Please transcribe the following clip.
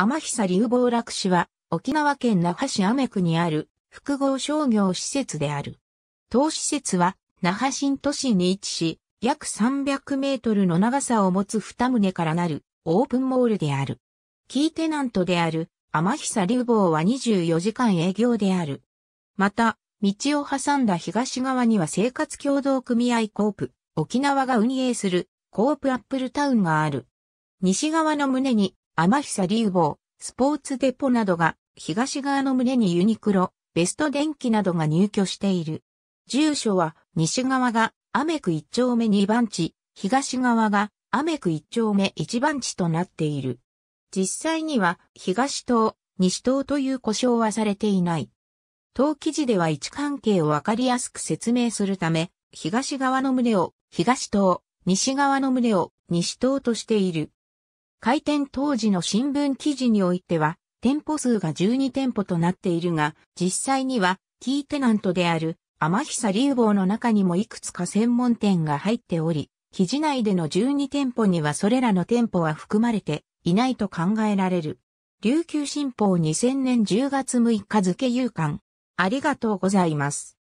天久流暴楽市は、沖縄県那覇市アメ区にある複合商業施設である。当施設は、那覇新都市に位置し、約300メートルの長さを持つ二棟からなるオープンモールである。キーテナントである天久流房は24時間営業である。また、道を挟んだ東側には生活協同組合コープ、沖縄が運営するコープアップルタウンがある。西側の胸に天久竜坊、スポーツデポなどが、東側の胸にユニクロ、ベスト電機などが入居している。住所は、西側が、アメク1丁目2番地、東側が、アメク1丁目1番地となっている。実際には、東東、西東という呼称はされていない。当記事では位置関係をわかりやすく説明するため、東側の胸を東東、西側の胸を西東としている。開店当時の新聞記事においては、店舗数が12店舗となっているが、実際には、キーテナントである、天久流房の中にもいくつか専門店が入っており、記事内での12店舗にはそれらの店舗は含まれていないと考えられる。琉球新報2000年10月6日付夕刊。ありがとうございます。